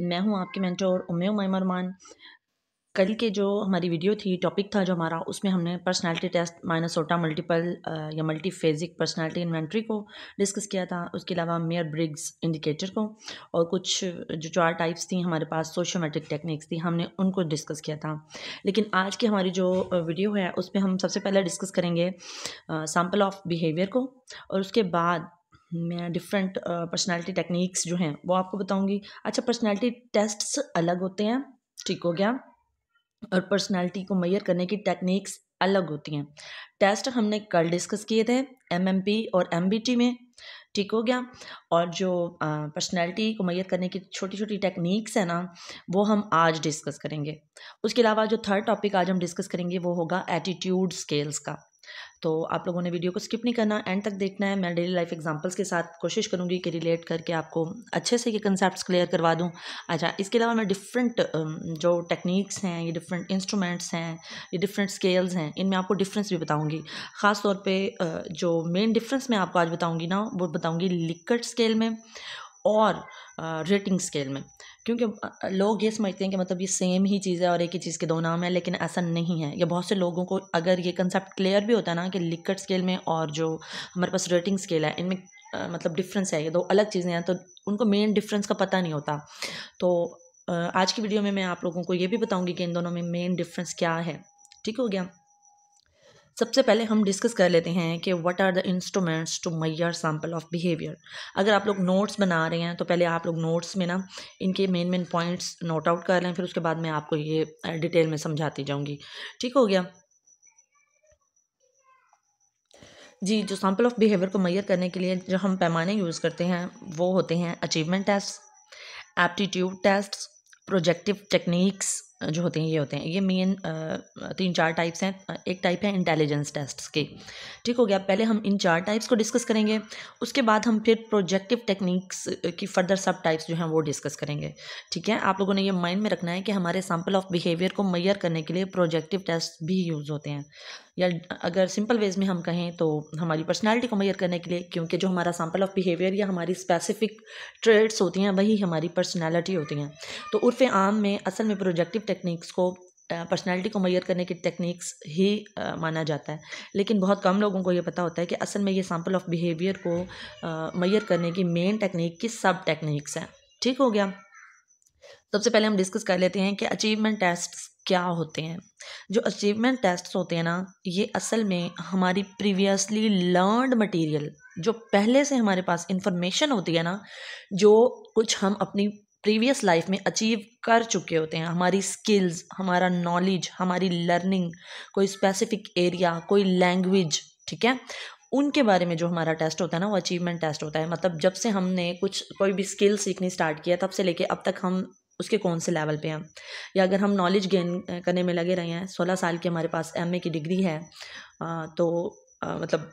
मैं हूं आपकी मेंटोर उमे मरमान कल के जो हमारी वीडियो थी टॉपिक था जो हमारा उसमें हमने पर्सनालिटी टेस्ट माइनसोटा मल्टीपल या मल्टी फेजिक पर्सनैलिटी इन्वेंट्री को डिस्कस किया था उसके अलावा मेयर ब्रिग्स इंडिकेटर को और कुछ जो चार टाइप्स थी हमारे पास सोशोमेट्रिक टेक्निक्स थी हमने उनको डिस्कस किया था लेकिन आज की हमारी जो वीडियो है उसमें हम सबसे पहले डिस्कस करेंगे सैम्पल ऑफ बिहेवियर को और उसके बाद मैं डिफरेंट पर्सनैलिटी टेक्निक्स जो हैं वो आपको बताऊंगी अच्छा पर्सनैलिटी टेस्ट्स अलग होते हैं ठीक हो गया और पर्सनैलिटी को मैयर करने की टेक्निक्स अलग होती हैं टेस्ट हमने कल डिस्कस किए थे एमएमपी और एमबीटी में ठीक हो गया और जो पर्सनैलिटी को मैयर करने की छोटी छोटी टेक्निक्स हैं ना वो हम आज डिस्कस करेंगे उसके अलावा जो थर्ड टॉपिक आज हम डिस्कस करेंगे वो होगा एटीट्यूड स्केल्स का तो आप लोगों ने वीडियो को स्किप नहीं करना एंड तक देखना है मैं डेली लाइफ एग्जांपल्स के साथ कोशिश करूँगी कि रिलेट करके आपको अच्छे से ये कंसेप्ट क्लियर करवा दूँ अच्छा इसके अलावा मैं डिफरेंट जो टेक्निक्स हैं ये डिफरेंट इंस्ट्रूमेंट्स हैं ये डिफरेंट स्केल्स हैं इनमें आपको डिफरेंस भी बताऊँगी ख़ास तौर पर जो मेन डिफरेंस मैं आपको आज बताऊँगी ना वो बताऊँगी लिकट स्केल में और रेटिंग स्केल में क्योंकि लोग ये समझते हैं कि मतलब ये सेम ही चीज़ है और एक ही चीज़ के दो नाम है लेकिन ऐसा नहीं है या बहुत से लोगों को अगर ये कंसेप्ट क्लियर भी होता है ना कि लिकट स्केल में और जो हमारे पास रेटिंग स्केल है इनमें मतलब डिफरेंस है ये दो अलग चीज़ें हैं तो उनको मेन डिफरेंस का पता नहीं होता तो आज की वीडियो में मैं आप लोगों को ये भी बताऊँगी कि इन दोनों में मेन डिफरेंस क्या है ठीक हो गया सबसे पहले हम डिस्कस कर लेते हैं कि what are the instruments to measure sample of behaviour अगर आप लोग नोट्स बना रहे हैं तो पहले आप लोग नोट्स में ना इनके main main points note out कर लें फिर उसके बाद मैं आपको ये डिटेल में समझाती जाऊँगी ठीक हो गया जी जो सैम्पल ऑफ बिहेवियर को मैयर करने के लिए जो हम पैमाने यूज़ करते हैं वो होते हैं achievement test aptitude test projective techniques जो होते हैं ये होते हैं ये मेन तीन चार टाइप्स हैं एक टाइप है इंटेलिजेंस टेस्ट्स के ठीक हो गया पहले हम इन चार टाइप्स को डिस्कस करेंगे उसके बाद हम फिर प्रोजेक्टिव टेक्निक्स की फर्दर सब टाइप्स जो हैं वो डिस्कस करेंगे ठीक है आप लोगों ने ये माइंड में रखना है कि हमारे सैम्पल ऑफ बिहेवियर को मैयर करने के लिए प्रोजेक्टिव टेस्ट भी यूज़ होते हैं या अगर सिंपल वेज में हम कहें तो हमारी पर्सनैलिटी को मैयर करने के लिए क्योंकि जो हमारा सैंपल ऑफ बिहेवियर या हमारी स्पेसिफिक ट्रेड्स होती हैं वही हमारी पर्सनैलिटी होती हैं तो उर्फ आम में असल में प्रोजेक्टिव टेक्निक्स को पर्सनालिटी को मैयर करने की टेक्निक्स ही आ, माना जाता है लेकिन बहुत कम लोगों को ये पता होता है कि असल में ये सैंपल ऑफ बिहेवियर को मैयर करने की मेन टेक्निक की सब टेक्निक्स हैं ठीक हो गया सबसे पहले हम डिस्कस कर लेते हैं कि अचीवमेंट टेस्ट क्या होते हैं जो अचीवमेंट टेस्ट होते हैं ना ये असल में हमारी प्रीवियसली लर्नड मटेरियल जो पहले से हमारे पास इंफॉर्मेशन होती है ना जो कुछ हम अपनी प्रीवियस लाइफ में अचीव कर चुके होते हैं हमारी स्किल्स हमारा नॉलेज हमारी लर्निंग कोई स्पेसिफिक एरिया कोई लैंग्वेज ठीक है उनके बारे में जो हमारा टेस्ट होता है ना वो अचीवमेंट टेस्ट होता है मतलब जब से हमने कुछ कोई भी स्किल सीखनी स्टार्ट किया तब से लेके अब तक हम उसके कौन से लेवल पे हैं या अगर हम नॉलेज गेन करने में लगे रहे हैं सोलह साल की हमारे पास एमए की डिग्री है तो मतलब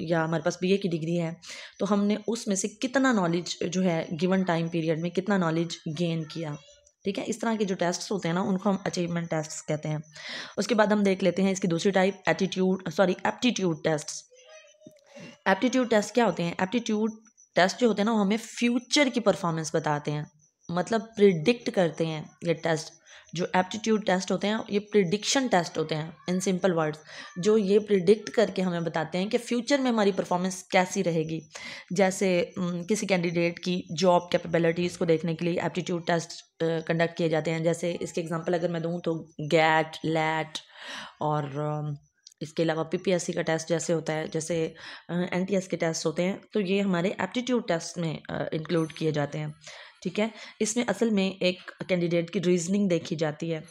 या हमारे पास बीए की डिग्री है तो हमने उसमें से कितना नॉलेज जो है गिवन टाइम पीरियड में कितना नॉलेज गेन किया ठीक है इस तरह के जो टेस्ट्स होते हैं ना उनको हम अचीवमेंट टेस्ट्स कहते हैं उसके बाद हम देख लेते हैं इसकी दूसरी type attitude sorry aptitude tests aptitude test क्या होते हैं एप्टीट्यूड टेस्ट जो होते हैं ना वो हमें फ्यूचर की परफॉर्मेंस बताते हैं मतलब प्रिडिक्ट करते हैं ये टेस्ट जो एप्टीट्यूड टेस्ट होते हैं ये प्रिडिक्शन टेस्ट होते हैं इन सिंपल वर्ड्स जो ये प्रिडिक्ट करके हमें बताते हैं कि फ्यूचर में हमारी परफॉर्मेंस कैसी रहेगी जैसे किसी कैंडिडेट की जॉब कैपेबिलिटीज़ को देखने के लिए एप्टीट्यूड टेस्ट कंडक्ट किए जाते हैं जैसे इसके एग्जांपल अगर मैं दूँ तो गैट लैट और इसके अलावा पी का टेस्ट जैसे होता है जैसे एन के टेस्ट होते हैं तो ये हमारे एप्टीट्यूड टेस्ट में इंक्लूड किए जाते हैं ठीक है इसमें असल में एक कैंडिडेट की रीजनिंग देखी जाती है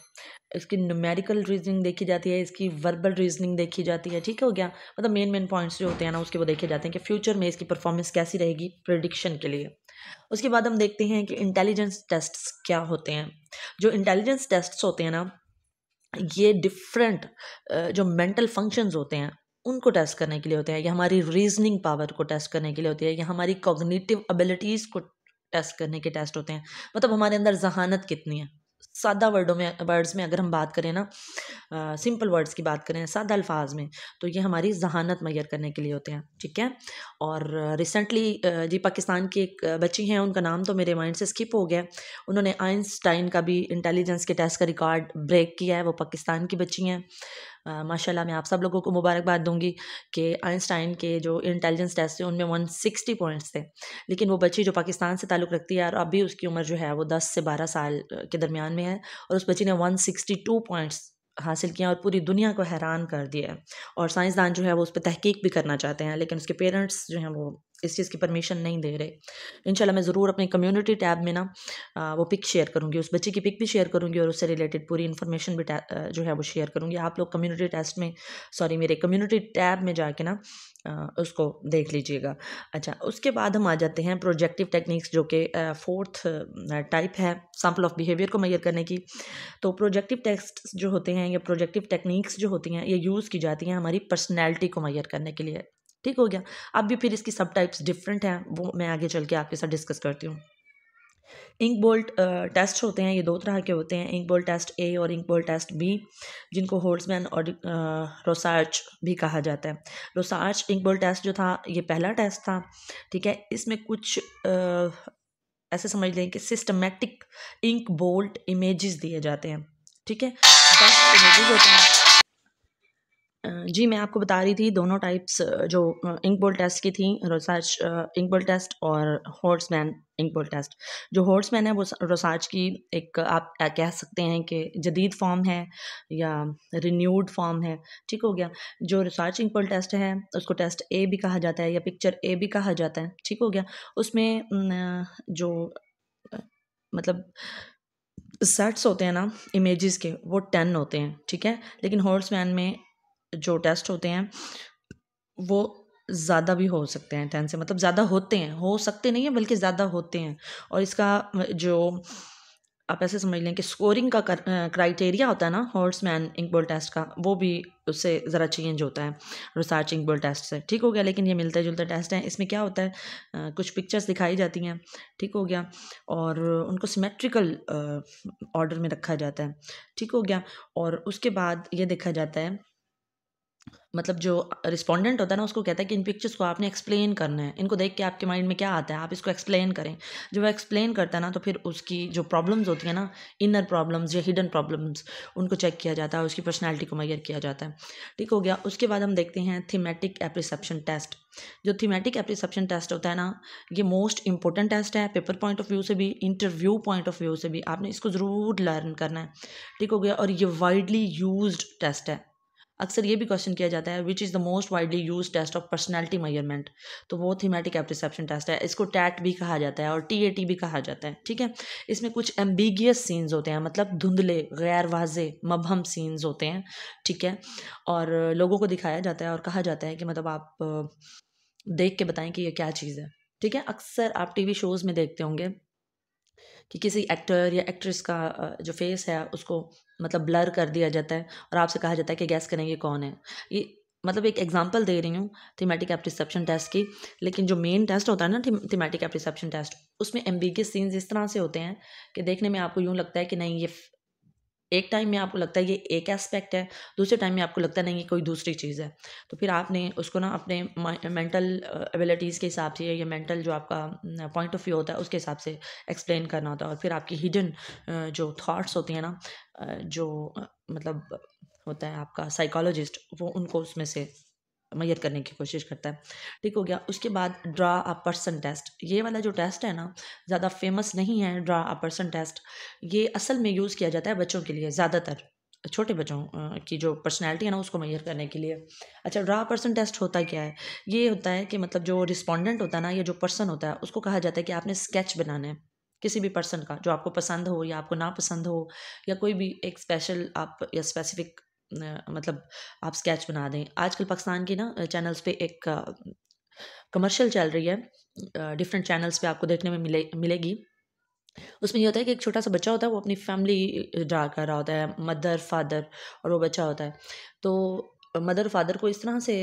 इसकी न्यूमेरिकल रीजनिंग देखी जाती है इसकी वर्बल रीजनिंग देखी जाती है ठीक हो गया मतलब मेन मेन पॉइंट्स जो होते हैं ना उसके वो देखे जाते हैं कि फ्यूचर में इसकी परफॉर्मेंस कैसी रहेगी प्रडिक्शन के लिए उसके बाद हम देखते हैं कि इंटेलिजेंस टेस्ट्स क्या होते हैं जो इंटेलिजेंस टेस्ट्स होते हैं ना ये डिफरेंट जो मेंटल फंक्शंस होते हैं उनको टेस्ट करने के लिए होते हैं या हमारी रीजनिंग पावर को टेस्ट करने के लिए होती है या हमारी कॉग्निटिव एबिलिटीज़ को टेस्ट करने के टेस्ट होते हैं मतलब हमारे अंदर जहानत कितनी है सादा वर्डों में वर्ड्स में अगर हम बात करें ना आ, सिंपल वर्ड्स की बात करें सादा अल्फाज में तो ये हमारी जहानत मैयर करने के लिए होते हैं ठीक है और रिसेंटली जी पाकिस्तान की एक बच्ची हैं उनका नाम तो मेरे माइंड से स्किप हो गया उन्होंने आइंस्टाइन का भी इंटेलिजेंस के टेस्ट का रिकॉर्ड ब्रेक किया है वो पाकिस्तान की बच्ची हैं माशाल्लाह मैं आप सब लोगों को मुबारकबाद दूंगी कि आइंस्टाइन के जो इंटेलिजेंस टेस्ट थे उनमें वन सिक्सटी पॉइंट्स थे लेकिन वो बच्ची जो पाकिस्तान से ताल्लुक़ रखती है और अभी उसकी उम्र जो है वो दस से बारह साल के दरमियान में है और उस बच्ची ने वन सिक्सटी टू पॉइंट्स हासिल किया और पूरी दुनिया को हैरान कर दिया है और साइंसदान जो है वो उस पर तहकीक भी करना चाहते हैं लेकिन उसके पेरेंट्स जो हैं वो इस चीज़ की परमिशन नहीं दे रहे इनशाला मैं ज़रूर अपनी कम्युनिटी टैब में ना वो पिक शेयर करूँगी उस बच्चे की पिक भी शेयर करूँगी और उससे रिलेटेड पूरी इन्फॉर्मेशन भी जो है वो शेयर करूँगी आप लोग कम्युनिटी टेस्ट में सॉरी मेरे कम्युनिटी टैब में जाके ना उसको देख लीजिएगा अच्छा उसके बाद हम आ जाते हैं प्रोजेक्टिव टेक्निक्स जो कि फोर्थ टाइप है सैम्पल ऑफ बिहेवियर को मैयर करने की तो प्रोजेक्टिव टेक्स्ट जो होते हैं या प्रोजेक्टिव टेक्निक्स जो होती हैं ये यूज़ की जाती हैं हमारी पर्सनैलिटी को मैयर करने के लिए ठीक हो गया अब भी फिर इसकी सब टाइप्स डिफरेंट हैं वो मैं आगे चल के आपके साथ डिस्कस करती हूँ इंक बोल्ट टेस्ट होते हैं ये दो तरह के होते हैं इंक बोल्ट टेस्ट ए और इंक बोल्ट टेस्ट बी जिनको होल्ड्समैन और रोसार्च भी कहा जाता है रोसार्च इंक बोल्ट टेस्ट जो था ये पहला टेस्ट था ठीक है इसमें कुछ uh, ऐसे समझ लें कि सिस्टमेटिक इंक बोल्ट इमेजेस दिए जाते हैं ठीक है दस इमेजेस होते हैं जी मैं आपको बता रही थी दोनों टाइप्स जो इंक बोल टेस्ट की थी रोसाच इंक बोल टेस्ट और हॉर्समैन इंक बोल टेस्ट जो हॉर्समैन है वो रोसाच की एक आप कह सकते हैं कि जदीद फॉर्म है या रिन्यूड फॉर्म है ठीक हो गया जो रिसर्च इंक बोल टेस्ट है उसको टेस्ट ए भी कहा जाता है या पिक्चर ए भी कहा जाता है ठीक हो गया उसमें जो मतलब सेट्स होते हैं ना इमेजेस के वो टेन होते हैं ठीक है लेकिन हॉर्समैन में जो टेस्ट होते हैं वो ज़्यादा भी हो सकते हैं टेन से मतलब ज़्यादा होते हैं हो सकते नहीं हैं बल्कि ज़्यादा होते हैं और इसका जो आप ऐसे समझ लें कि स्कोरिंग का क्राइटेरिया होता है ना हॉर्समैन इंकबॉल टेस्ट का वो भी उससे ज़रा चेंज होता है रिसर्च इंकबॉल टेस्ट से ठीक हो गया लेकिन ये मिलते जुलते टेस्ट हैं इसमें क्या होता है आ, कुछ पिक्चर्स दिखाई जाती हैं ठीक हो गया और उनको सिमेट्रिकल ऑर्डर में रखा जाता है ठीक हो गया और उसके बाद ये देखा जाता है मतलब जो रिस्पॉन्डेंट होता है ना उसको कहता है कि इन पिक्चर्स को आपने एक्सप्लेन करना है इनको देख के आपके माइंड में क्या आता है आप इसको एक्सप्लेन करें जब वो एक्सप्लेन करता है ना तो फिर उसकी जो प्रॉब्लम्स होती है ना इनर प्रॉब्लम्स या हिडन प्रॉब्लम्स उनको चेक किया जाता है उसकी पर्सनैलिटी को मैयर किया जाता है ठीक हो गया उसके बाद हम देखते हैं थीमेटिक एप्रिसप्शन टेस्ट जो थीमेटिक एप्रिसप्शन टेस्ट होता है ना ये मोस्ट इंपॉर्टेंट टेस्ट है पेपर पॉइंट ऑफ व्यू से भी इंटरव्यू पॉइंट ऑफ व्यू से भी आपने इसको ज़रूर लर्न करना है ठीक हो गया और ये वाइडली यूज टेस्ट है अक्सर ये भी क्वेश्चन किया जाता है which is the most widely use test of personality measurement तो वो थीमेटिक एप्रिसेप्शन टेस्ट है इसको टैट भी कहा जाता है और टी ए टी भी कहा जाता है ठीक है इसमें कुछ एम्बिगियस सीन्स होते हैं मतलब धुंधले गैर वाजे मबहम सीन्स होते हैं ठीक है और लोगों को दिखाया जाता है और कहा जाता है कि मतलब आप देख के बताएं कि ये क्या चीज़ है ठीक है अक्सर आप टीवी शोज़ में देखते होंगे कि किसी एक्टर या एक्ट्रेस का जो फेस है उसको मतलब ब्लर कर दिया जाता है और आपसे कहा जाता है कि गैस करेंगे कौन है ये मतलब एक एग्जांपल दे रही हूँ थीमेटिक एप्रिसेप्शन टेस्ट की लेकिन जो मेन टेस्ट होता है ना थीमेटिक एप्रिसेप्शन टेस्ट उसमें एम्बिगियस सीन्स इस तरह से होते हैं कि देखने में आपको यूँ लगता है कि नहीं ये एक टाइम में आपको लगता है ये एक एस्पेक्ट है दूसरे टाइम में आपको लगता नहीं ये कोई दूसरी चीज़ है तो फिर आपने उसको ना अपने मेंटल एबिलिटीज़ के हिसाब से या मेंटल जो आपका पॉइंट ऑफ व्यू होता है उसके हिसाब से एक्सप्लेन करना होता है और फिर आपकी हिडन जो थाट्स होती हैं ना जो मतलब होता है आपका साइकोलॉजिस्ट वो उनको उसमें से मैयर करने की कोशिश करता है ठीक हो गया उसके बाद ड्रा अ पर्सन टेस्ट ये वाला जो टेस्ट है ना ज़्यादा फेमस नहीं है ड्रा अ पर्सन टेस्ट ये असल में यूज़ किया जाता है बच्चों के लिए ज़्यादातर छोटे बच्चों की जो पर्सनैलिटी है ना उसको मैयर करने के लिए अच्छा ड्रा पर्सन टेस्ट होता क्या है ये होता है कि मतलब जो रिस्पोंडेंट होता है ना या जो पर्सन होता है उसको कहा जाता है कि आपने स्केच बनाना है किसी भी पर्सन का जो आपको पसंद हो या आपको ना पसंद हो या कोई भी एक स्पेशल आप या स्पेसिफिक मतलब आप स्केच बना दें आजकल पाकिस्तान की ना चैनल्स पे एक कमर्शियल चल रही है डिफरेंट चैनल्स पे आपको देखने में मिले मिलेगी उसमें ये होता है कि एक छोटा सा बच्चा होता है वो अपनी फैमिली ड्रा कर रहा होता है मदर फादर और वो बच्चा होता है तो मदर फादर को इस तरह से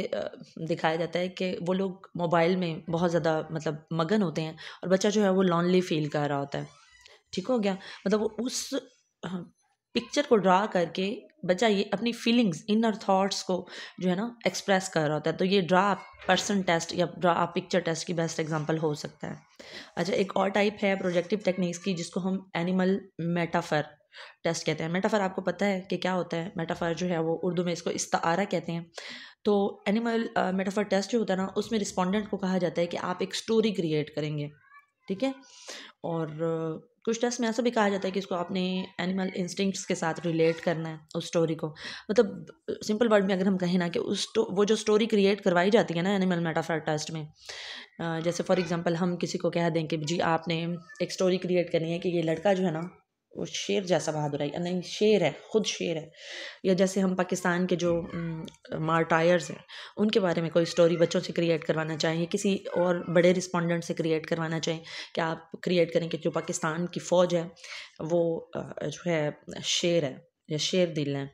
दिखाया जाता है कि वो लोग मोबाइल में बहुत ज़्यादा मतलब मगन होते हैं और बच्चा जो है वो लॉन्ली फील कर रहा होता है ठीक हो गया मतलब वो उस पिक्चर को ड्रा करके बच्चा ये अपनी फीलिंग्स इनर थॉट्स को जो है ना एक्सप्रेस कर रहा होता है तो ये ड्रा पर्सन टेस्ट या ड्रा पिक्चर टेस्ट की बेस्ट एग्जांपल हो सकता है अच्छा एक और टाइप है प्रोजेक्टिव टेक्निक्स की जिसको हम एनिमल मेटाफर टेस्ट कहते हैं मेटाफर आपको पता है कि क्या होता है मेटाफर जो है वो उर्दू में इसको इस्तारा कहते हैं तो एनिमल मेटाफर टेस्ट जो होता है ना उसमें रिस्पॉन्डेंट को कहा जाता है कि आप एक स्टोरी क्रिएट करेंगे ठीक है और कुछ टेस्ट में ऐसा भी कहा जाता है कि इसको आपने एनिमल इंस्टिंक्ट्स के साथ रिलेट करना है उस स्टोरी को मतलब सिंपल वर्ड में अगर हम कहें ना कि उस वो जो स्टोरी क्रिएट करवाई जाती है ना एनिमल मेटाफर टेस्ट में जैसे फॉर एग्जांपल हम किसी को कह दें कि जी आपने एक स्टोरी क्रिएट करनी है कि ये लड़का जो है ना वो शेर जैसा बहादुर है नहीं शेर है ख़ुद शेर है या जैसे हम पाकिस्तान के जो मार्टायर्स हैं उनके बारे में कोई स्टोरी बच्चों से क्रिएट करवाना या किसी और बड़े रिस्पॉन्डेंट से क्रिएट करवाना चाहें कि आप क्रिएट करें कि जो पाकिस्तान की फ़ौज है वो जो है शेर है या शेर दिल है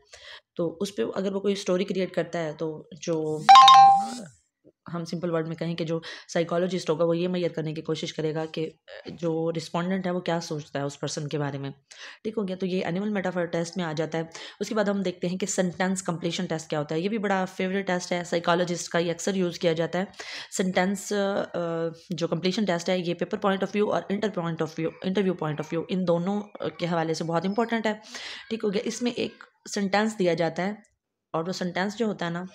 तो उस पर अगर वो कोई स्टोरी क्रिएट करता है तो जो हम सिंपल वर्ड में कहें कि जो साइकोलॉजिस्ट होगा वो ये मैयर करने की कोशिश करेगा कि जो रिस्पॉन्डेंट है वो क्या सोचता है उस पर्सन के बारे में ठीक हो गया तो ये एनिमल मेटाफर टेस्ट में आ जाता है उसके बाद हम देखते हैं कि सेंटेंस कंप्लीशन टेस्ट क्या होता है ये भी बड़ा फेवरेट टेस्ट है साइकोलॉजिस्ट का ये अक्सर यूज़ किया जाता है सेंटेंस जो कंप्लीशन टेस्ट है ये पेपर पॉइंट ऑफ व्यू और inter point of view interview point of view इन दोनों के हवाले से बहुत इंपॉर्टेंट है ठीक हो गया इसमें एक सेंटेंस दिया जाता है और वो सेंटेंस जो होता है ना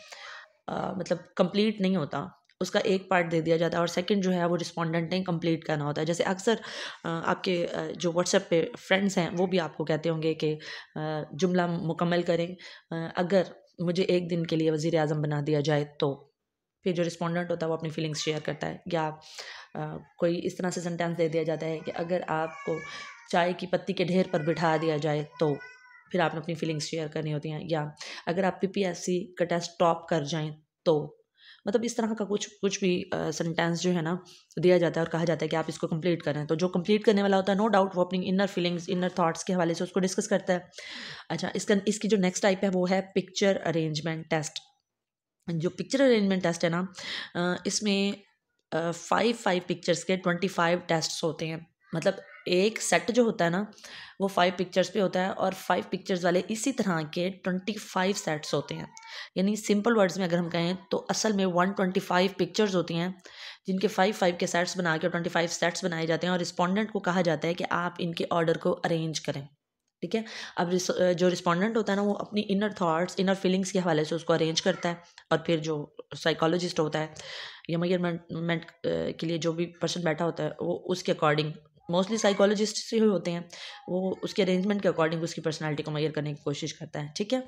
मतलब कंप्लीट नहीं होता उसका एक पार्ट दे दिया जाता है और सेकंड जो है वो रिस्पॉन्डेंट नहीं कंप्लीट करना होता है जैसे अक्सर आपके जो व्हाट्सएप पे फ्रेंड्स हैं वो भी आपको कहते होंगे कि जुमला मुकम्मल करें अगर मुझे एक दिन के लिए वज़ी अजम बना दिया जाए तो फिर जो रिस्पॉन्डेंट होता है वो अपनी फीलिंग्स शेयर करता है या कोई इस तरह से सेंटेंस दे दिया जाता है कि अगर आपको चाय की पत्ती के ढेर पर बिठा दिया जाए तो फिर आपने अपनी फीलिंग्स शेयर करनी होती हैं या अगर आप पी पी एस सी का टेस्ट टॉप कर जाएँ तो मतलब इस तरह का कुछ कुछ भी सेंटेंस uh, जो है ना दिया जाता है और कहा जाता है कि आप इसको कंप्लीट करें तो जो कंप्लीट करने वाला होता है नो डाउट वो अपनी इनर फीलिंग्स इनर थॉट्स के हवाले से उसको डिस्कस करता है अच्छा इसका इसकी जो नेक्स्ट टाइप है वो है पिक्चर अरेंजमेंट टेस्ट जो पिक्चर अरेंजमेंट टेस्ट है ना इसमें फाइव फाइव पिक्चर्स के ट्वेंटी फाइव टेस्ट्स होते हैं मतलब एक सेट जो होता है ना वो फाइव पिक्चर्स पे होता है और फाइव पिक्चर्स वाले इसी तरह के ट्वेंटी फाइव सेट्स होते हैं यानी सिंपल वर्ड्स में अगर हम कहें तो असल में वन ट्वेंटी फाइव पिक्चर्स होती हैं जिनके फाइव फाइव के सेट्स बना के ट्वेंटी फाइव सेट्स बनाए जाते हैं और रिस्पॉन्डेंट को कहा जाता है कि आप इनके ऑर्डर को अरेंज करें ठीक है अब जो रिस्पॉन्डेंट होता है ना वो अपनी इनर थॉट्स इनर फीलिंग्स के हवाले से उसको अरेंज करता है और फिर जो साइकोलॉजिस्ट होता है या मैरमेंट के लिए जो भी पर्सन बैठा होता है वो उसके अकॉर्डिंग मोस्टली साइकोलॉजिस्ट से ही होते हैं वो उसके अरेंजमेंट के अकॉर्डिंग उसकी पर्सनैलिटी को मैयर करने की कोशिश करता है ठीक है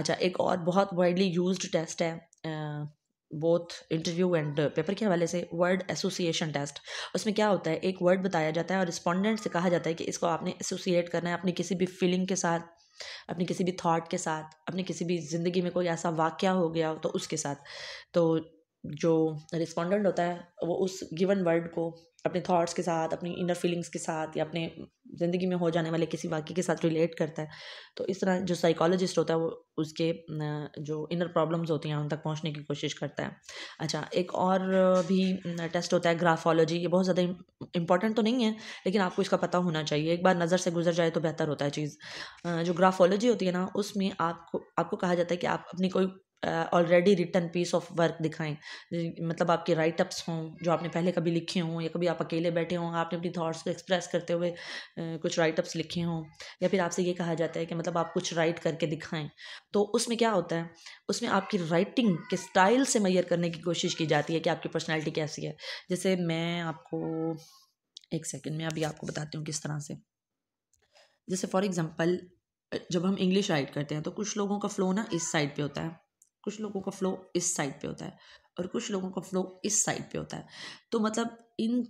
अच्छा एक और बहुत वाइडली यूज टेस्ट है बोथ इंटरव्यू एंड पेपर के हवाले से वर्ड एसोसिएशन टेस्ट उसमें क्या होता है एक वर्ड बताया जाता है और रिस्पॉन्डेंट से कहा जाता है कि इसको आपने एसोसिएट करना है अपनी किसी भी फीलिंग के साथ अपनी किसी भी थॉट के साथ अपनी किसी भी ज़िंदगी में कोई ऐसा वाक्य हो गया हो तो उसके साथ तो जो रिस्पोंडेंट होता है वो उस गिवन वर्ड को अपने थॉट्स के साथ अपनी इनर फीलिंग्स के साथ या अपने ज़िंदगी में हो जाने वाले किसी वाक्य के साथ रिलेट करता है तो इस तरह जो साइकोलॉजिस्ट होता है वो उसके जो इनर प्रॉब्लम्स होती हैं उन तक पहुंचने की कोशिश करता है अच्छा एक और भी टेस्ट होता है ग्राफोलॉजी ये बहुत ज़्यादा इंपॉर्टेंट तो नहीं है लेकिन आपको इसका पता होना चाहिए एक बार नज़र से गुजर जाए तो बेहतर होता है चीज़ जो ग्राफोलॉजी होती है ना उसमें आपको आपको कहा जाता है कि आप अपनी कोई already return piece of work दिखाएं मतलब आपके राइटअप्स हों जो आपने पहले कभी लिखे हों या कभी आप अकेले बैठे हों आपने अपनी थाट्स को एक्सप्रेस करते हुए कुछ राइटअप्स लिखे हों या फिर आपसे ये कहा जाता है कि मतलब आप कुछ राइट करके दिखाएं तो उसमें क्या होता है उसमें आपकी राइटिंग के स्टाइल से मैयर करने की कोशिश की जाती है कि आपकी पर्सनैलिटी कैसी है जैसे मैं आपको एक सेकेंड में अभी आपको बताती हूँ किस तरह से जैसे फॉर एग्ज़ाम्पल जब हम इंग्लिश राइट करते हैं तो कुछ लोगों का फ्लो ना इस साइड पे होता है कुछ लोगों का फ्लो इस साइड पे होता है और कुछ लोगों का फ्लो इस साइड पे होता है तो मतलब इन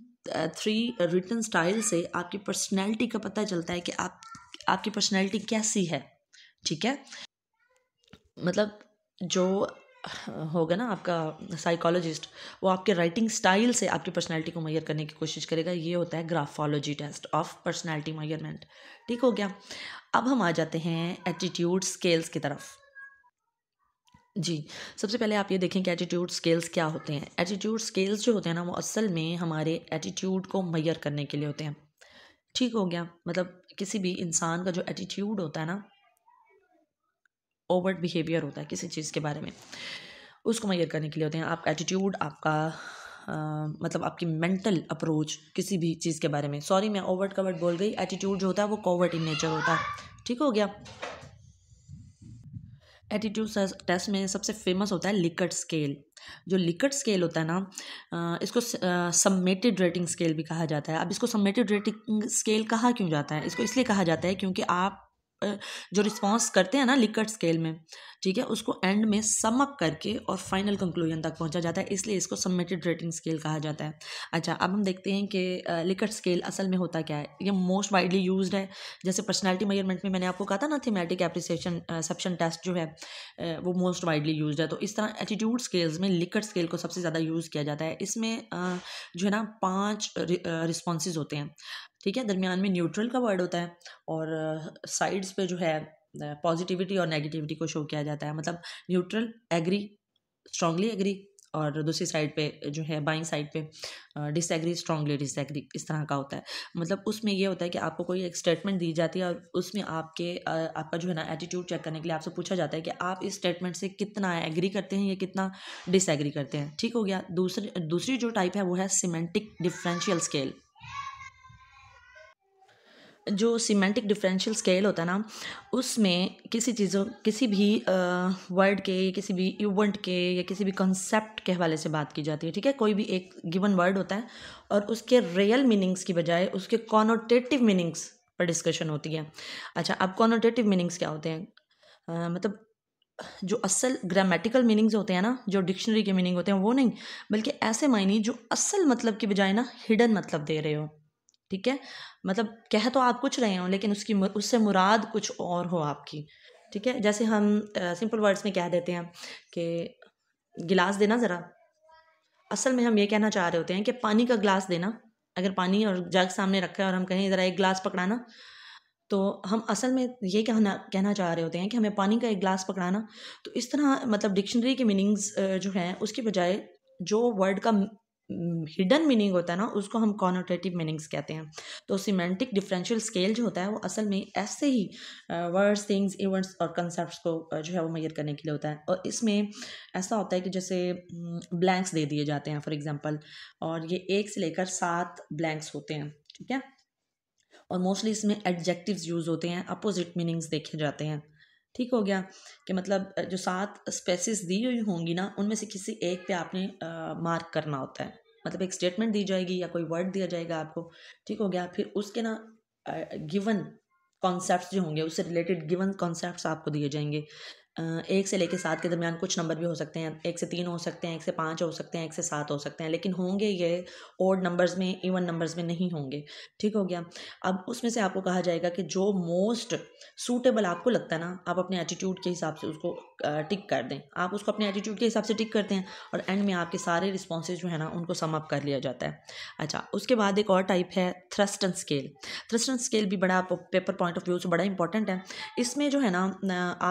थ्री रिटर्न स्टाइल से आपकी पर्सनैलिटी का पता चलता है कि आप आपकी पर्सनैलिटी कैसी है ठीक है मतलब जो होगा ना आपका साइकोलॉजिस्ट वो आपके राइटिंग स्टाइल से आपकी पर्सनैलिटी को मैयर करने की कोशिश करेगा ये होता है graphology test of personality measurement ठीक हो गया अब हम आ जाते हैं एटीट्यूड स्केल्स की तरफ जी सबसे पहले आप ये देखें कि एटीट्यूड स्केल्स क्या होते हैं एटीट्यूड स्केल्स जो होते हैं ना वो असल में हमारे एटीट्यूड को मैयर करने के लिए होते हैं ठीक हो गया मतलब किसी भी इंसान का जो एटीट्यूड होता है ना ओवर्ट बिहेवियर होता है किसी चीज़ के बारे में उसको मैयर करने के लिए होते हैं आप एटीट्यूड आपका आ, मतलब आपकी मेंटल अप्रोच किसी भी चीज़ के बारे में सॉरी मैं ओवर्ट कवर्ट बोल गई एटीट्यूड जो होता है वो कोवर्ट इन नेचर होता है ठीक हो गया एटीट्यूड टेस्ट में सबसे फेमस होता है लिकट स्केल जो लिकट स्केल होता है ना इसको सबमेटेड रेटिंग स्केल भी कहा जाता है अब इसको सबमेटेड रेटिंग स्केल कहा क्यों जाता है इसको इसलिए कहा जाता है क्योंकि आप जो रिस्पॉन्स करते हैं ना लिकट स्केल में ठीक है उसको एंड में समअप करके और फाइनल कंक्लूजन तक पहुंचा जाता है इसलिए इसको सबमिटेड रेटिंग स्केल कहा जाता है अच्छा अब हम देखते हैं कि लिकट स्केल असल में होता क्या है ये मोस्ट वाइडली यूज है जैसे पर्सनैलिटी मेजरमेंट में मैंने आपको कहा था ना थीमेटिक एप्रिसिएशन सेप्शन टेस्ट जो है वो मोस्ट वाइडली यूज है तो इस तरह एटीट्यूड स्केल्स में लिकट स्केल को सबसे ज़्यादा यूज़ किया जाता है इसमें जो है ना पाँच रिस्पॉन्स होते हैं ठीक है दरमियान में न्यूट्रल का वर्ड होता है और साइड्स पे जो है पॉजिटिविटी और नेगेटिविटी को शो किया जाता है मतलब न्यूट्रल एग्री स्ट्रांगली एग्री और दूसरी साइड पे जो है बाइंग साइड पे डिसएग्री स्ट्रांगली डिसएग्री इस तरह का होता है मतलब उसमें ये होता है कि आपको कोई एक स्टेटमेंट दी जाती है और उसमें आपके आपका जो है ना एटीट्यूड चेक करने के लिए आपसे पूछा जाता है कि आप इस स्टेटमेंट से कितना एग्री करते हैं या कितना डिसएग्री करते हैं ठीक हो गया दूसरी दूसरी जो टाइप है वो है सीमेंटिक डिफ्रेंशियल स्केल जो सीमेंटिक डिफरेंशियल स्केल होता है ना उसमें किसी चीज़ों किसी भी वर्ड के या किसी भी इवेंट के या किसी भी कंसेप्ट के हवाले से बात की जाती है ठीक है कोई भी एक गिवन वर्ड होता है और उसके रियल मीनिंग्स की बजाय उसके कॉनोटेटिव मीनिंग्स पर डिस्कशन होती है अच्छा अब कॉनोटेटिव मीनिंग्स क्या होते हैं मतलब जो असल ग्रामेटिकल मीनिंग्स होते हैं ना जो डिक्शनरी के मीनिंग होते हैं वो नहीं बल्कि ऐसे मायने जो असल मतलब की बजाय ना हिडन मतलब दे रहे हो ठीक है मतलब कह तो आप कुछ रहे हो लेकिन उसकी उससे मुराद कुछ और हो आपकी ठीक है जैसे हम सिंपल वर्ड्स में कह देते हैं कि गिलास देना ज़रा असल में हम ये कहना चाह रहे होते हैं कि पानी का गिलास देना अगर पानी और जग सामने रखा है और हम कहें ज़रा एक गिलास पकड़ाना तो हम असल में ये कहना कहना चाह रहे होते हैं कि हमें पानी का एक गिलास पकड़ाना तो इस तरह मतलब डिक्शनरी के मीनिंग्स जो हैं उसके बजाय जो वर्ड का हिडन हम्म, मीनिंग होता है ना उसको हम कॉनोटेटिव मीनिंग्स कहते हैं तो सिमेंटिक डिफरेंशियल स्केल जो होता है वो असल में ऐसे ही वर्ड्स थिंग्स इवेंट्स और कंसेप्ट को जो है वो मैयर करने के लिए होता है और इसमें ऐसा होता है कि जैसे ब्लैंक्स हम्म, दे दिए जाते हैं फॉर एग्जांपल और ये एक से लेकर सात ब्लैंक्स होते हैं ठीक है और मोस्टली इसमें एडजेक्टिव्स यूज़ होते हैं अपोजिट मीनिंग्स देखे जाते हैं ठीक हो गया कि मतलब जो सात स्पेसिस दी हुई होंगी ना उनमें से किसी एक पे आपने मार्क करना होता है मतलब एक स्टेटमेंट दी जाएगी या कोई वर्ड दिया जाएगा आपको ठीक हो गया फिर उसके ना गिवन कॉन्सेप्ट जो होंगे उससे रिलेटेड गिवन कॉन्सेप्ट आपको दिए जाएंगे एक से लेकर सात के दरमियान कुछ नंबर भी हो सकते हैं एक से तीन हो सकते हैं एक से पाँच हो सकते हैं एक से सात हो सकते हैं लेकिन होंगे ये ओड नंबर्स में इवन नंबर्स में नहीं होंगे ठीक हो गया अब उसमें से आपको कहा जाएगा कि जो मोस्ट सूटेबल आपको लगता है ना आप अपने एटीट्यूड के हिसाब से उसको टिक कर दें आप उसको अपने एटीट्यूड के हिसाब से टिक करते हैं और एंड में आपके सारे रिस्पॉन्सेज जो है ना उनको सम अप कर लिया जाता है अच्छा उसके बाद एक और टाइप है Thurstone scale Thurstone scale भी बड़ा पेपर पॉइंट ऑफ व्यू से बड़ा इंपॉर्टेंट है इसमें जो है ना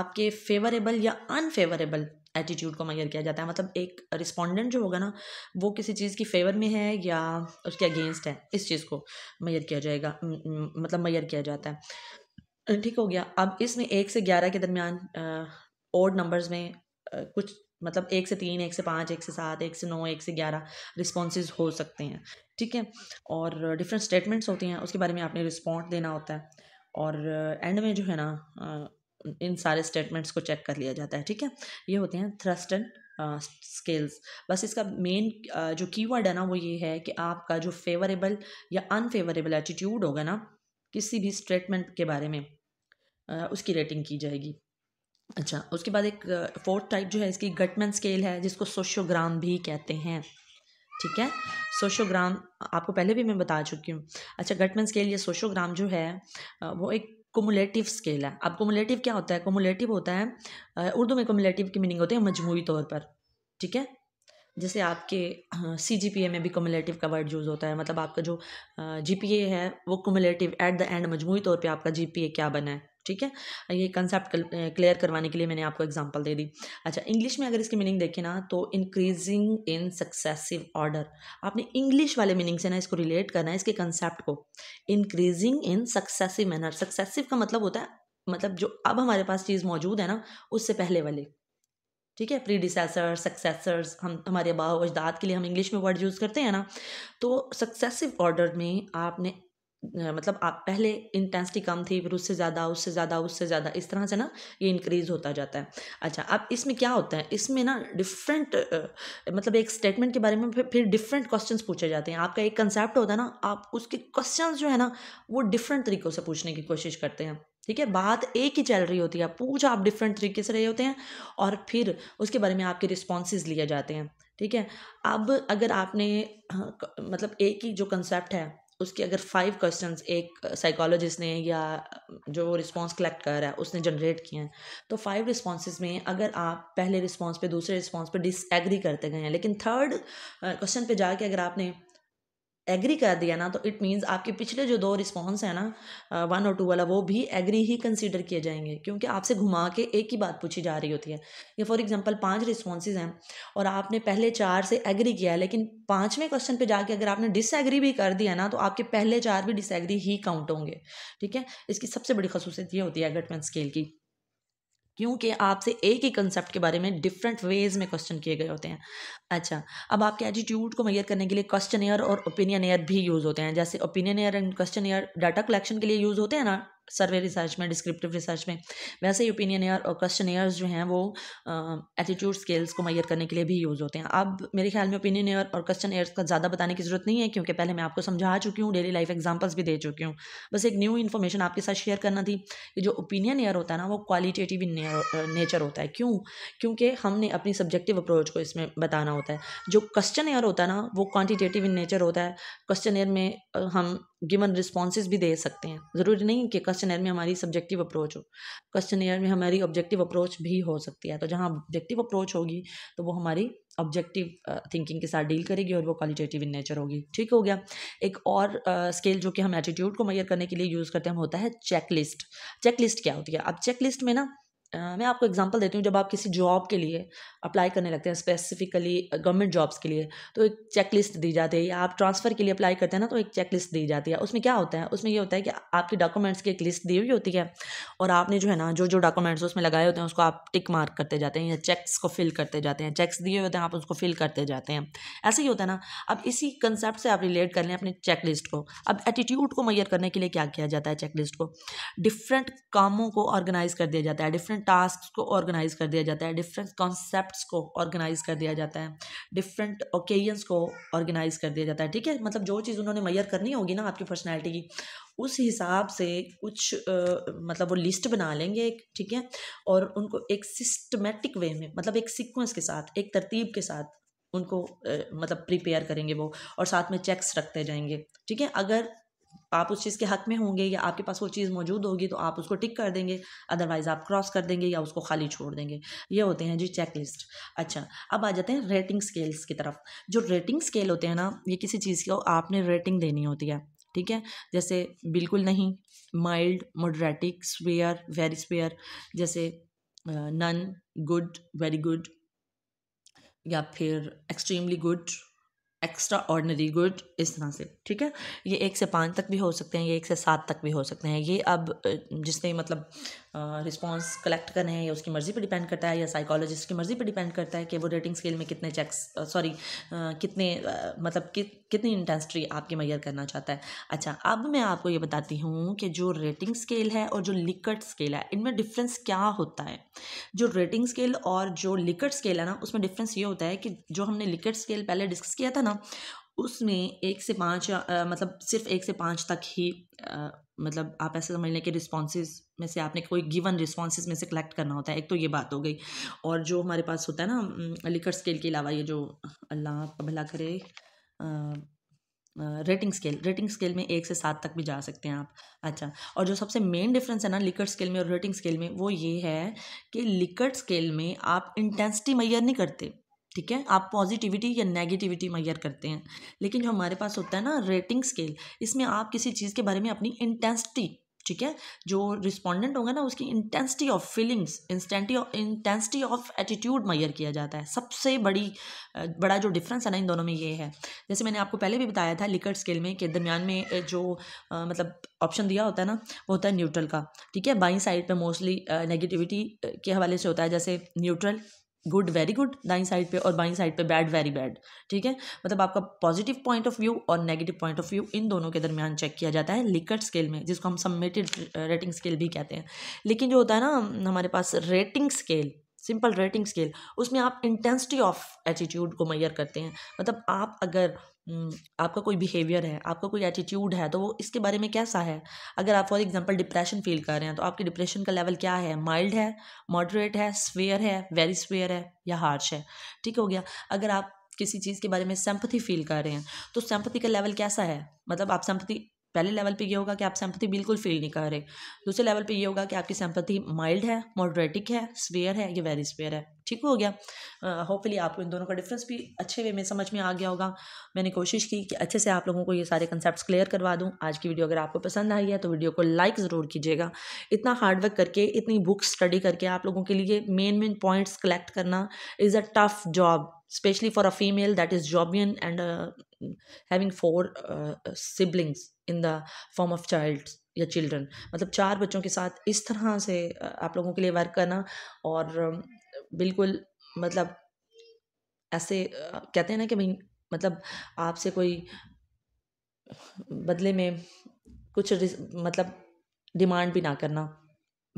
आपके फेवरेबल या अनफेवरेबल एटीट्यूड को मैयर किया जाता है मतलब एक रिस्पॉन्डेंट जो होगा ना वो किसी चीज़ की फेवर में है या उसके अगेंस्ट है इस चीज़ को मैयर किया जाएगा मतलब मैयर किया जाता है ठीक हो गया अब इसमें एक से ग्यारह के दरमियान ओड नंबर्स में कुछ मतलब एक से तीन एक से पाँच एक से सात एक से नौ एक से ग्यारह रिस्पॉन्सेज हो सकते हैं ठीक है और डिफरेंट स्टेटमेंट्स होती हैं उसके बारे में आपने रिस्पॉन्ड देना होता है और एंड में जो है ना इन सारे स्टेटमेंट्स को चेक कर लिया जाता है ठीक है ये होते हैं थ्रस्ट एंड स्केल्स बस इसका मेन जो कीवर्ड है ना वो ये है कि आपका जो फेवरेबल या अनफेवरेबल एटीट्यूड होगा ना किसी भी स्टेटमेंट के बारे में उसकी रेटिंग की जाएगी अच्छा उसके बाद एक फोर्थ टाइप जो है इसकी गटमैन स्केल है जिसको सोशोग्राम भी कहते हैं ठीक है सोशोग्राम आपको पहले भी मैं बता चुकी हूँ अच्छा गटमैन स्केल या सोशोग्राम जो है वो एक कोमुलेटिव स्केल है अब कोमुलेटिव क्या होता है कोमुलेटिव होता है उर्दू में कोमुलेटिव की मीनिंग होती है मजमूरी तौर पर ठीक है जैसे आपके सी जी पी ए में भी कोमुलेटिव का वर्ड यूज़ होता है मतलब आपका जो जी पी ए है वो कोमुलेटिव एट द एंड मजमूरी तौर पे आपका जी पी ए क्या बना है ठीक है ये कंसेप्ट क्लियर करवाने के लिए मैंने आपको एग्जांपल दे दी अच्छा इंग्लिश में अगर इसकी मीनिंग देखें ना तो इंक्रीजिंग इन सक्सेसिव ऑर्डर आपने इंग्लिश वाले मीनिंग से ना इसको रिलेट करना है इसके कंसेप्ट को increasing in successive manner successive का मतलब होता है मतलब जो अब हमारे पास चीज़ मौजूद है ना उससे पहले वाले ठीक है प्रीडिसेसर सक्सेसर्स हम हमारे अबाव अजदाद के लिए हम इंग्लिश में वर्ड यूज़ करते हैं ना तो सक्सेसिव ऑर्डर में आपने मतलब आप पहले इंटेंसिटी कम थी फिर उससे ज़्यादा उससे ज़्यादा उससे ज़्यादा इस तरह से ना ये इंक्रीज होता जाता है अच्छा अब इसमें क्या होता है इसमें ना डिफरेंट मतलब एक स्टेटमेंट के बारे में फिर फिर डिफरेंट क्वेश्चन पूछे जाते हैं आपका एक कंसेप्ट होता है ना आप उसके क्वेश्चन जो है ना वो डिफरेंट तरीक़ों से पूछने की कोशिश करते हैं ठीक है बात एक ही चल रही होती है पूछ आप डिफरेंट तरीके से रहे होते हैं और फिर उसके बारे में आपके रिस्पॉन्सेज लिए जाते हैं ठीक है अब अगर आपने हाँ, मतलब एक ही जो कंसेप्ट है उसके अगर फाइव क्वेश्चंस एक साइकोलॉजिस्ट ने या जो रिस्पांस रिस्पॉन्स कलेक्ट कर रहा है उसने जनरेट किए हैं तो फाइव रिस्पॉन्स में अगर आप पहले रिस्पॉन्स पे दूसरे रिस्पॉन्स पे डिसएग्री करते गए हैं लेकिन थर्ड क्वेश्चन पे जाके अगर आपने एग्री कर दिया ना तो इट मीन्स आपके पिछले जो दो रिस्पॉन्स हैं ना वन और टू वाला वो भी एग्री ही कंसीडर किए जाएंगे क्योंकि आपसे घुमा के एक ही बात पूछी जा रही होती है या फॉर एग्जांपल पांच रिस्पॉन्सेज हैं और आपने पहले चार से एग्री किया है लेकिन पांचवें क्वेश्चन पे जाके अगर आपने डिसएग्री भी कर दिया ना तो आपके पहले चार भी डिसएग्री ही काउंट होंगे ठीक है इसकी सबसे बड़ी खसूसियत ये होती है एगटमेंट स्केल की क्योंकि आपसे एक ही कंसेप्ट के बारे में डिफरेंट वेज में क्वेश्चन किए गए होते हैं अच्छा अब आपके एटीट्यूड को मैयर करने के लिए क्वेश्चन ईयर और ओपिनियन ईयर भी यूज़ होते हैं जैसे opinionnaire and questionnaire data collection के लिए यूज़ होते हैं ना सर्वे रिसर्च में डिस्क्रिप्टिव रिसर्च में वैसे ही ओपिनियन और क्वेश्चन जो हैं वो एटीट्यूड स्केल्स को मैयर करने के लिए भी यूज़ होते हैं अब मेरे ख्याल में ओपिनियन और क्वेश्चन एयर्स का ज़्यादा बताने की ज़रूरत नहीं है क्योंकि पहले मैं आपको समझा चुकी हूँ डेली लाइफ एग्जाम्पल्स भी दे चुकी हूँ बस एक न्यू इन्फॉर्मेशन आपके साथ शेयर करना थी कि जो ओपिनियन एयर होता है ना वो क्वालिटेटिव इन नेचर होता है क्यों क्योंकि हमने अपनी सब्जेक्टिव अप्रोच को इसमें बताना होता है जो क्वेश्चन एयर होता है ना वो क्वान्टिटेटिव इन नेचर होता है क्वेश्चन एयर में हम गिवन रिस्पॉन्सेज भी दे सकते हैं ज़रूरी नहीं कि क्वेश्चन में हमारी सब्जेक्टिव अप्रोच हो क्वेश्चन में हमारी ऑब्जेक्टिव अप्रोच भी हो सकती है तो जहाँ ऑब्जेक्टिव अप्रोच होगी तो वो हमारी ऑब्जेक्टिव थिंकिंग के साथ डील करेगी और वो क्वालिटेटिव इन नेचर होगी ठीक हो गया एक और स्केल uh, जो कि हम एटीट्यूड को मैयर करने के लिए यूज़ करते हैं होता है चेक लिस्ट चेक लिस्ट क्या होती है अब चेक लिस्ट में ना मैं आपको एग्जांपल देती हूँ जब आप किसी जॉब के लिए अप्लाई करने लगते हैं स्पेसिफिकली गवर्नमेंट जॉब्स के लिए तो एक चेकलिस्ट दी जाती है या आप ट्रांसफ़र के लिए अप्लाई करते हैं ना तो एक चेकलिस्ट दी जाती है उसमें क्या होता है उसमें ये होता है कि आपकी डॉक्यूमेंट्स की एक लिस्ट दी हुई होती है और आपने जो है ना जो जो डॉक्यूमेंट्स उसमें लगाए होते हैं उसको आप टिक मार्क करते जाते हैं या चेक्स को फिल करते जाते हैं चेक्स दिए होते हैं आप उसको फिल करते जाते हैं ऐसे ही होता है ना अब इसी कंसेप्ट से आप रिलेट कर लें अपने चेक लिस्ट को अब एटीट्यूड को मैयर करने के लिए क्या किया जाता है चेक लिस्ट को डिफरेंट कामों को ऑर्गेनाइज कर दिया जाता है डिफरेंट डिफरेंट टास्क को ऑर्गेनाइज कर दिया जाता है डिफरेंट कॉन्सेप्ट को ऑर्गेनाइज कर दिया जाता है डिफरेंट ओकेजन्स को ऑर्गेनाइज कर दिया जाता है ठीक है मतलब जो चीज़ उन्होंने मैयर करनी होगी ना आपकी पर्सनैलिटी की उस हिसाब से कुछ आ, मतलब वो लिस्ट बना लेंगे एक ठीक है और उनको एक सिस्टमेटिक वे में मतलब एक सिक्वेंस के साथ एक तरतीब के साथ उनको आ, मतलब प्रिपेयर करेंगे वो और साथ में चेक्स रखते जाएंगे ठीक है अगर आप उस चीज़ के हक़ में होंगे या आपके पास वो चीज़ मौजूद होगी तो आप उसको टिक कर देंगे अदरवाइज़ आप क्रॉस कर देंगे या उसको खाली छोड़ देंगे ये होते हैं जी चेक लिस्ट अच्छा अब आ जाते हैं रेटिंग स्केल्स की तरफ जो रेटिंग स्केल होते हैं ना ये किसी चीज़ को आपने रेटिंग देनी होती है ठीक है जैसे बिल्कुल नहीं mild moderately severe very severe जैसे नन गुड वेरी गुड या फिर extremely good extraordinary good इस तरह से ठीक है ये एक से पाँच तक भी हो सकते हैं ये एक से सात तक भी हो सकते हैं ये अब जिसने मतलब रिस्पॉन्स कलेक्ट करने हैं या उसकी मर्ज़ी पर डिपेंड करता है या साइकोलॉजिस्ट की मर्ज़ी पर डिपेंड करता है कि वो रेटिंग स्केल में कितने चेक्स सॉरी कितने मतलब कि, कितनी इंटेंसिटी आपकी मैयर करना चाहता है अच्छा अब मैं आपको ये बताती हूँ कि जो रेटिंग स्केल है और जो लिकट स्केल है इनमें डिफरेंस क्या होता है जो रेटिंग स्केल और जो लिकट स्केल है ना उसमें डिफरेंस ये होता है कि जो हमने लिकट स्केल पहले डिस्कस किया था ना उसमें एक से पाँच मतलब सिर्फ एक से पाँच तक ही मतलब आप ऐसे समझ लें कि रिस्पॉन्सेज में से आपने कोई गिवन रिस्पॉन्सेज में से कलेक्ट करना होता है एक तो ये बात हो गई और जो हमारे पास होता है ना लिकर स्केल के अलावा ये जो अल्लाह आपका भला करे रेटिंग स्केल रेटिंग स्केल में एक से सात तक भी जा सकते हैं आप अच्छा और जो सबसे मेन डिफरेंस है ना लिकट स्केल में और रेटिंग स्केल में वो ये है कि लिकट स्केल में आप इंटेंसिटी मैयर नहीं करते ठीक है आप पॉजिटिविटी या नेगेटिविटी मैयर करते हैं लेकिन जो हमारे पास होता है ना रेटिंग स्केल इसमें आप किसी चीज़ के बारे में अपनी इंटेंसिटी ठीक है जो रिस्पोंडेंट होगा ना उसकी intensity of feelings intensity intensity of attitude measure किया जाता है सबसे बड़ी बड़ा जो डिफरेंस है ना इन दोनों में ये है जैसे मैंने आपको पहले भी बताया था लिकट स्केल में कि दरमियान में जो आ, मतलब ऑप्शन दिया होता है ना वो होता है न्यूट्रल का ठीक है बाई साइड पर मोस्टली नेगेटिविटी के हवाले से होता है जैसे न्यूट्रल गुड वेरी गुड दाई साइड पे और बाई साइड पे बैड वेरी बैड ठीक है मतलब आपका पॉजिटिव पॉइंट ऑफ व्यू और नेगेटिव पॉइंट ऑफ व्यू इन दोनों के दरमियान चेक किया जाता है लिकट स्केल में जिसको हम सबमिटेड रेटिंग स्केल भी कहते हैं लेकिन जो होता है ना हमारे पास rating scale simple rating scale उसमें आप इंटेंसिटी ऑफ एटीट्यूड को मैयर करते हैं मतलब आप अगर आपका कोई बिहेवियर है आपका कोई एटीट्यूड है तो वो इसके बारे में कैसा है अगर आप फॉर एग्जांपल डिप्रेशन फील कर रहे हैं तो आपके डिप्रेशन का लेवल क्या है माइल्ड है मॉडरेट है स्वेयर है वेरी स्वेयर है या हार्श है ठीक हो गया अगर आप किसी चीज़ के बारे में सेम्पथी फील कर रहे हैं तो सेम्पथी का लेवल कैसा है मतलब आप सेम्पथी पहले लेवल पे ये होगा कि आप संपत्ति बिल्कुल फील नहीं कर रहे दूसरे लेवल पे ये होगा कि आपकी संपत्ति माइल्ड है मॉडरेटिक है स्वेयर है या वेरी स्वेयर है ठीक हो गया होपफुली uh, आपको इन दोनों का डिफरेंस भी अच्छे वे में समझ में आ गया होगा मैंने कोशिश की कि अच्छे से आप लोगों को ये सारे कंसेप्ट क्लियर करवा दूँ आज की वीडियो अगर आपको पसंद आई है तो वीडियो को लाइक ज़रूर कीजिएगा इतना हार्डवर्क करके इतनी बुक स्टडी करके आप लोगों के लिए मेन मेन पॉइंट्स कलेक्ट करना is a tough job especially for a female that is jobian and uh, having four uh, siblings in the form of child या चिल्ड्रन मतलब चार बच्चों के साथ इस तरह से आप लोगों के लिए वर्क करना और um, बिल्कुल मतलब ऐसे कहते हैं ना कि भाई मतलब आपसे कोई बदले में कुछ मतलब डिमांड भी ना करना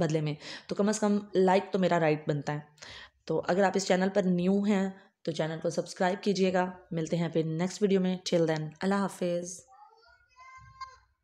बदले में तो कम से कम लाइक तो मेरा राइट बनता है तो अगर आप इस चैनल पर न्यू हैं तो चैनल को सब्सक्राइब कीजिएगा मिलते हैं फिर नेक्स्ट वीडियो में टिल देन अल्लाह हाफिज़